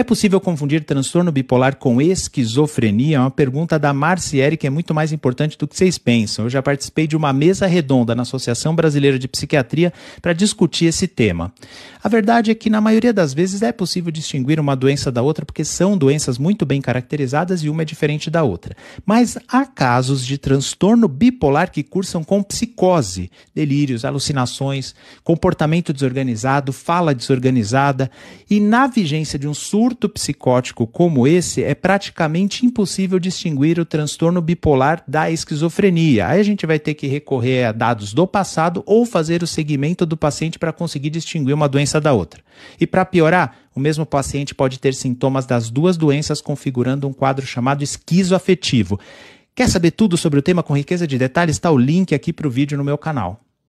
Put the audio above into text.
É possível confundir transtorno bipolar com esquizofrenia? É uma pergunta da Marciere que é muito mais importante do que vocês pensam. Eu já participei de uma mesa redonda na Associação Brasileira de Psiquiatria para discutir esse tema. A verdade é que, na maioria das vezes, é possível distinguir uma doença da outra porque são doenças muito bem caracterizadas e uma é diferente da outra. Mas há casos de transtorno bipolar que cursam com psicose, delírios, alucinações, comportamento desorganizado, fala desorganizada e na vigência de um surto surto psicótico como esse, é praticamente impossível distinguir o transtorno bipolar da esquizofrenia. Aí a gente vai ter que recorrer a dados do passado ou fazer o segmento do paciente para conseguir distinguir uma doença da outra. E para piorar, o mesmo paciente pode ter sintomas das duas doenças, configurando um quadro chamado esquizoafetivo. Quer saber tudo sobre o tema com riqueza de detalhes? Está o link aqui para o vídeo no meu canal.